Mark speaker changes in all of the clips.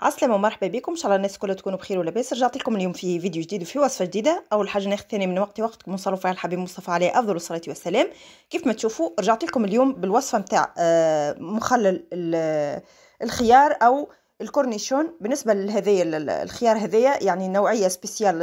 Speaker 1: عسلامة ومرحبا بكم ان شاء الله الناس كلها تكونوا بخير ولاباس رجعت لكم اليوم في فيديو جديد وفي وصفه جديده اول حاجه ناخذ ثاني من وقتي وقتكم وصلوا فيها الحبيب مصطفى عليه افضل الصلاه والسلام كيف ما تشوفوا رجعت لكم اليوم بالوصفه نتاع آه، مخلل الخيار او الكورنيشون بالنسبه لهذايا الخيار هذايا يعني نوعيه سبيسيال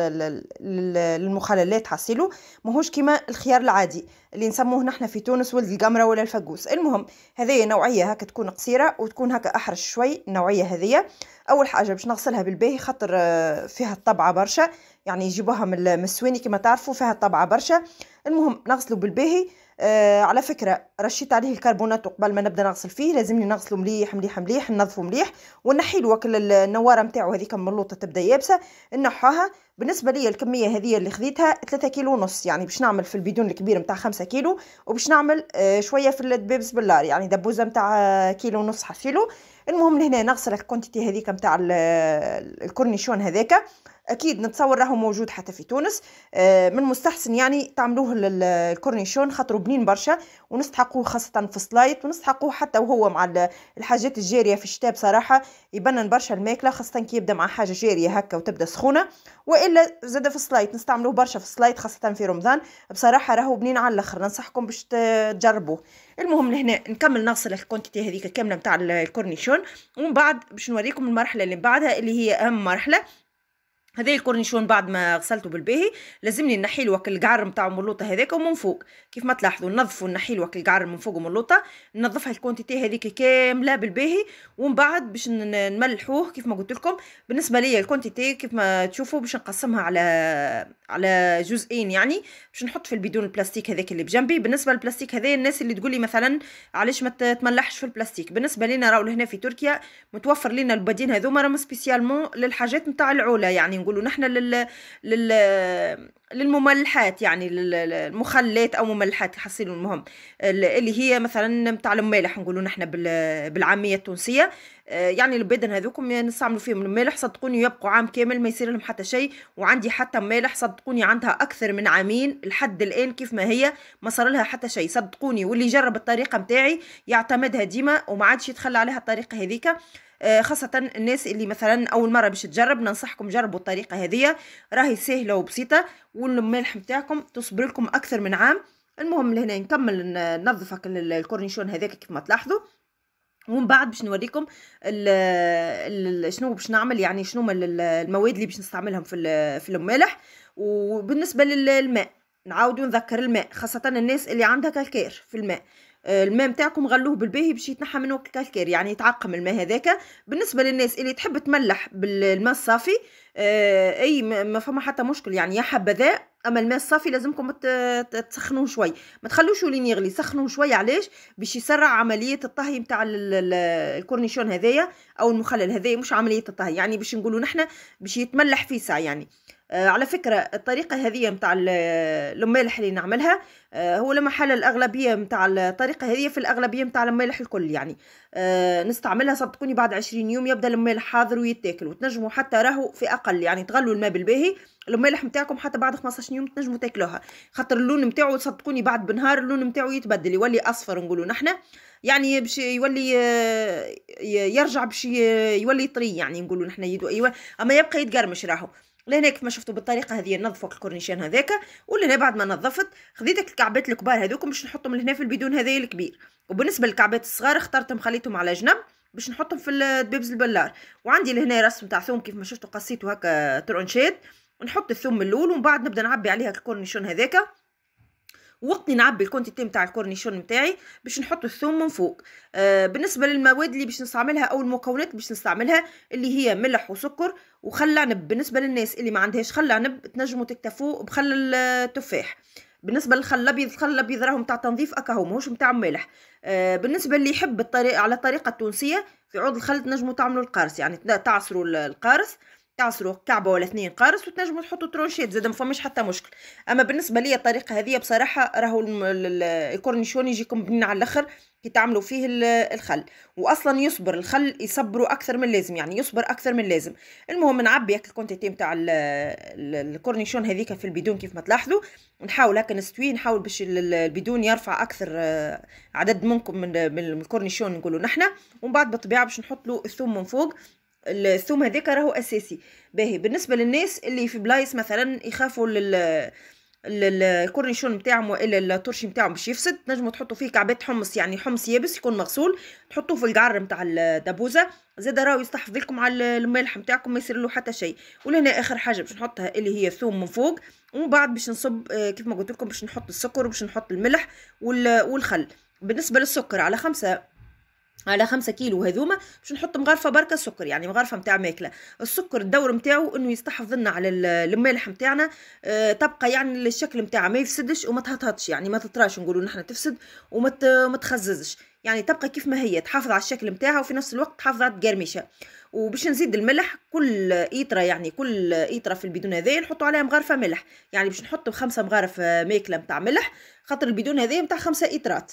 Speaker 1: للمخللات حاصلو ماهوش كيما الخيار العادي اللي نسموه نحنا في تونس ولد القمره ولا الفقوس المهم هذايا نوعيه هكا تكون قصيره وتكون هكا احرش شوي النوعيه هذيا اول حاجه باش نغسلها بالباهي خاطر آه، فيها الطبعه برشا يعني يجيبوها من السواني كما تعرفوا فيها الطبعه برشا المهم نغسلو بالباهي آه على فكره رشيت عليه الكربونات قبل ما نبدا نغسل فيه لازمني نغسله مليح مليح مليح ننظفه مليح ونحي الوكل النواره نتاعو هذيك ملوطه تبدا يابسه نحوها بالنسبه لي الكميه هذه اللي خذيتها 3 كيلو ونص يعني باش نعمل في البيدون الكبير نتاع 5 كيلو وباش نعمل آه، شويه في الدبابس باللار يعني دبوزه نتاع آه، كيلو ونص حسيلو المهم لهنا نغسل الكونتيتي هذيك نتاع آه، الكورنيشون هذاك اكيد نتصور راهو موجود حتى في تونس من المستحسن يعني تعملوه الكورنيشون خاطرو بنين برشا ونستحقوه خاصه في السلايت ونستحقوه حتى وهو مع الحاجات الجاريه في الشتاء بصراحه يبنن برشا الماكله خاصه كي يبدا مع حاجه جاريه هكا وتبدا سخونه وإلا والا زاد في السلايد نستعملوه برشا في السلايد خاصه في رمضان بصراحه راهو بنين على الاخر ننصحكم باش تجربوه المهم لهنا نكمل نغسل الكونتيتي هذيك كامله نتاع الكورنيشون ومن بعد باش نوريكم المرحله اللي بعدها اللي هي اهم مرحله هذا الكورنيشون بعد ما غسلته بالباهي لازمني نحي له القعر نتاعو من اللوطه هذاك ومن فوق كيف ما تلاحظوا نظفوا نحي له القعر من فوق ومن اللوطه ننظفها الكونتيتي هذيك كامله بالباهي ومن بعد باش نملحوه كيف ما قلت لكم بالنسبه ليا الكونتيتي كيف ما تشوفوا باش نقسمها على على جزئين يعني باش نحط في البيدون البلاستيك هذاك اللي بجنبي بالنسبه للبلاستيك هذا الناس اللي تقول لي مثلا علاش ما تملحش في البلاستيك بالنسبه لنا راهو هنا في تركيا متوفر لنا البدين هذوما راهم سبيسيالمون للحاجات نتاع العوله يعني نقولوا نحن لل لل للمملحات يعني المخلات او مملحات حصيل المهم اللي هي مثلا نتاع المالح نقولوا نحن بالعاميه التونسيه آه، يعني البدن هذوكم يعني نستعملوا فيهم المالح صدقوني يبقوا عام كامل ما يصير لهم حتى شيء وعندي حتى مالح صدقوني عندها اكثر من عامين لحد الان كيف ما هي ما صار لها حتى شيء صدقوني واللي جرب الطريقه نتاعي يعتمدها ديما وما عادش يتخلى عليها الطريقه هذيك آه، خاصة الناس اللي مثلا أول مرة باش تجرب ننصحكم جربوا الطريقة هذه راهي سهلة وبسيطة والملح نتاعكم تصبر لكم اكثر من عام المهم لهنا نكمل ننظف الكورنيشون هذاك كيف ما تلاحظوا ومن بعد باش نوريكم شنو باش نعمل يعني شنو المواد اللي باش نستعملهم في في المالح وبالنسبه للماء نعاودو نذكر الماء خاصه الناس اللي عندها كالكير في الماء الماء نتاعكم غلوه بالباهي باش يتنحى منه الكالكير يعني يتعقم الماء هذاك بالنسبه للناس اللي تحب تملح بالماء الصافي آه، اي ما فما حتى مشكل يعني يا حبذا اما الماء الصافي لازمكم تسخنوه شوي ما تخلوش لين يغلي سخنوه شوي علاش باش يسرع عمليه الطهي نتاع الكورنيشون هذايا او المخلل هذا مش عمليه الطهي يعني باش نقولوا نحنا باش يتملح فيسع يعني آه، على فكرة الطريقة هذه متاع المالح اللي نعملها آه، هو لما حل الأغلبية متاع الطريقة هذه في الأغلبية متاع المالح الكل يعني آه، نستعملها صدقوني بعد عشرين يوم يبدأ المالح حاضر ويتاكل وتنجموا حتى راهو في أقل يعني تغلوا الماء بالباهي المالح متاعكم حتى بعد 15 يوم تنجموا تاكلوها خاطر اللون متاعو صدقوني بعد بنهار اللون متاعو يتبدل يولي أصفر نقولوا نحنا يعني باش يولي آه، يرجع باش يولي طري يعني نقولوا نحنا يدو ايوا اما يبقى يتقرمش راهو لهنا كيف ما شفتوا بالطريقه هذه نظفوا الكورنيشان هذاك ولهنا بعد ما نظفت خذيت الكعبات الكبار هذوك باش نحطهم لهنا في البيدون هذايا الكبير وبالنسبه للكعبات الصغار اخترتهم خليتهم على جنب باش نحطهم في الدبابز البلار وعندي لهنا راس تاع ثوم كيف ما شفتوا قصيته هكا ترونشيد ونحط الثوم من الاول ومن بعد نبدا نعبي عليها الكورنيشون هذاك وقت نعبي الكونتيتي نتاع الكورنيشون نتاعي باش نحط الثوم من فوق آه بالنسبه للمواد اللي باش نستعملها او المكونات باش نستعملها اللي هي ملح وسكر وخل عنب بالنسبه للناس اللي ما عندهاش خل عنب تنجموا تكتفوا بخل التفاح بالنسبه للخل الابيض الخل الابيض راهو نتاع تنظيف اكاهو ماهوش نتاع مالح آه بالنسبه اللي يحب الطريقه على الطريقه التونسيه في عود الخل تنجموا تعملوا القارص يعني تعصروا القارص تعصروا كعبه ولا اثنين قارص وتنجموا تحطوا ترونشيت زاد ما فماش حتى مشكل اما بالنسبه ليا الطريقه هذه بصراحه راهو الكورنيشون يجيكم بنين على الاخر كي تعملوا فيه الخل واصلا يصبر الخل يصبروا اكثر من اللازم يعني يصبر اكثر من اللازم المهم نعبي هكا الكونتيتي نتاع الكورنيشون هذيك في البيدون كيف ما تلاحظوا نحاول هكا نستوي نحاول باش البيدون يرفع اكثر آه، عدد منكم من الكورنيشون نقولوا نحنا ومن بعد بالطبيعه باش نحط له الثوم من فوق الثوم هذاك راهو اساسي باهي بالنسبه للناس اللي في بلايص مثلا يخافوا لل الكورنيشون نتاعهم والا الترشي نتاعهم باش يفسد تنجموا تحطوا فيه كعبات حمص يعني حمص يابس يكون مغسول تحطوه في القعر نتاع الدبوزه زاد راهو يستحفظ لكم على الملح نتاعكم ما يصير له حتى شيء ولهنا اخر حاجه باش نحطها اللي هي الثوم من فوق ومن بعد باش نصب آه، كيف ما قلت لكم باش نحط السكر وباش نحط الملح والخل بالنسبه للسكر على خمسة على خمسة كيلو هذوما باش نحط مغرفه بركه سكر يعني مغرفه نتاع ماكله السكر الدور نتاعو انه يستحفظ لنا على المالح نتاعنا أه تبقى يعني الشكل نتاعها ما يفسدش وما تهطهطش يعني ما تطراش نقولوا نحن تفسد وما تخززش يعني تبقى كيف ما هي تحافظ على الشكل نتاعها وفي نفس الوقت تحافظ على القرمشه وباش نزيد الملح كل ايطره يعني كل ايطره في البيدون هذايا نحطوا عليها مغرفه ملح يعني باش نحطوا خمسه مغارف ماكله نتاع ملح خاطر البيدون هذايا نتاع خمسه ايطرات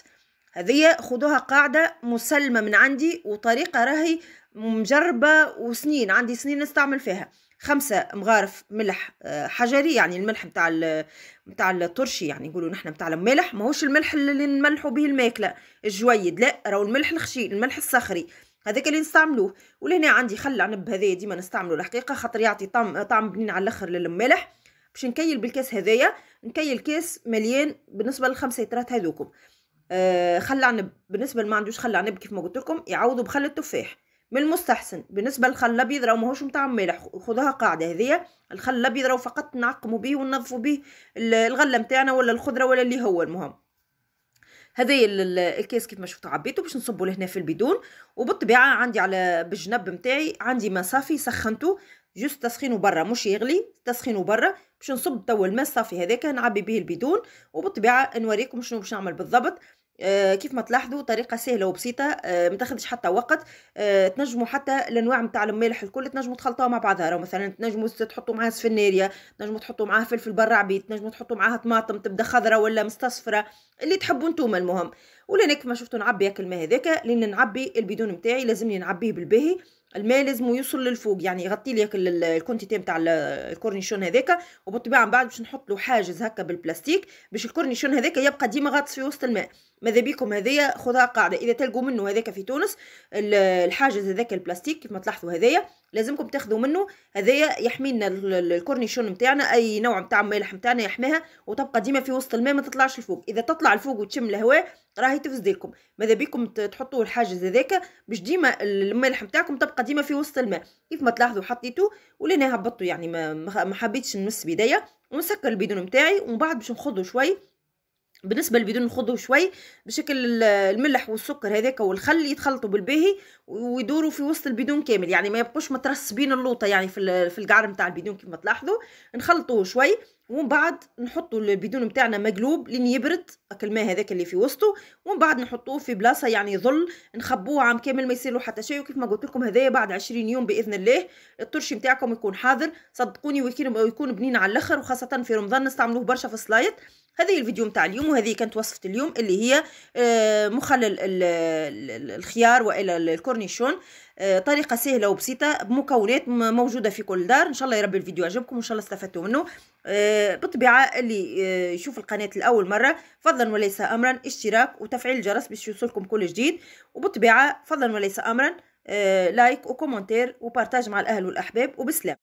Speaker 1: هذه خدوها قاعدة مسلمة من عندي وطريقة راهي مجربة وسنين عندي سنين نستعمل فيها خمسة مغارف ملح آه، حجري يعني الملح متاع متاع الترشي يعني يقولوا نحن متاع الملح هوش الملح اللي نملحوا به الماكلة الجويد لا راهو الملح الخشين الملح الصخري هذاك اللي نستعملوه ولهنا عندي خل عنب هذايا ديما نستعملو الحقيقة خاطر يعطي طعم طعم بنين على الاخر للمالح باش نكيل بالكاس هذايا نكيل كاس مليان بالنسبة للخمسة لترات هذوكم آه، خل عنب بالنسبه اللي ما عندوش خل عنب كيف ما قلت لكم يعوضوا بخل التفاح من المستحسن بالنسبه للخل الابيض راه ماهوش نتاع مالح خذوها قاعده هذيا الخل الابيض راه فقط نعقموا به وننظفوا به الغله نتاعنا ولا الخضره ولا اللي هو المهم هذايا الكاس كيف ما شفتوا عبيته باش نصبوا لهنا في البيدون وبالطبيعه عندي على بالجنب نتاعي عندي ما صافي سخنته جوست تسخينه برا مش يغلي تسخينه برا باش نصب توا الماء الصافي هذاك نعبي به البيدون وبالطبيعه نوريكم شنو باش نعمل بالضبط آه، كيف ما تلاحظوا طريقه سهله وبسيطه آه، ما تاخذش حتى وقت آه، تنجموا حتى الانواع نتاع المالح الكل تنجموا تخلطوها مع بعضها راه مثلا تنجموا تحطوا معاها سفناريا تنجموا تحطوا معاها فلفل برا عبيد تنجموا تحطوا معاها طماطم تبدا خضره ولا مستصفره اللي تحبوا نتوما المهم ولا ما شفتوا نعبي الماء هذاك لان نعبي البيدون نتاعي لازمني نعبيه بالباهي الماء لازم يوصل للفوق يعني يغطي لي الكونتيتي نتاع الكورنيشون هذاك وبالطبيعه من بعد باش نحط له حاجز هكا بالبلاستيك باش الكورنيشون هذاك يبقى ديما غاطس في وسط الماء ماذا بيكم هذايا خذها قاعده اذا تلقوا منه هذاك في تونس الحاجز هذاك البلاستيك كيف ما تلاحظوا هذايا لازمكم تاخذوا منه هذايا يحمينا الكورنيشون نتاعنا اي نوع نتاع مالح نتاعنا يحميها وتبقى ديما في وسط الماء ما تطلعش الفوق اذا تطلع الفوق وتشم الهواء راهي تفسد لكم ماذا بيكم تحطوا الحاجز هذاك باش ديما المالح نتاعكم تبقى ديما في وسط الماء كيف ما تلاحظوا حطيته ولينا هبطته يعني ما حبيتش نمس بيديا ونسكر البيدون نتاعي ومن بعد باش نخضوا شوي بالنسبه للبيدون نخضوه شوي بشكل الملح والسكر هذاك والخل يتخلطوا بالباهي ويدوروا في وسط البيدون كامل يعني ما يبقوش مترسبين اللوطه يعني في في القعر نتاع البيدون كما تلاحظوا نخلطوه شوي ومن بعد نحطوا البيدون نتاعنا مقلوب لين يبرد الماء هذاك اللي في وسطه ومن بعد نحطوه في بلاصه يعني ظل نخبوه عام كامل ما يصير له حتى شيء وكيف ما قلت لكم هذايا بعد 20 يوم باذن الله الطرشي نتاعكم يكون حاضر صدقوني ويكون بنين على الاخر وخاصه في رمضان نستعملوه برشا في السلايط هذه الفيديو نتاع اليوم وهذه كانت وصفه اليوم اللي هي آه، مخلل الخيار والا الكورنيشون آه، طريقه سهله وبسيطه بمكونات موجوده في كل دار ان شاء الله يا رب الفيديو عجبكم وان شاء الله استفدتوا منه آه، بطبيعة اللي آه، يشوف القناه لاول مره فضلا وليس امرا اشتراك وتفعيل الجرس باش يوصلكم كل جديد وبطبيعة فضلا وليس امرا لايك وكومنتير وبارتاج مع الاهل والاحباب وبسلام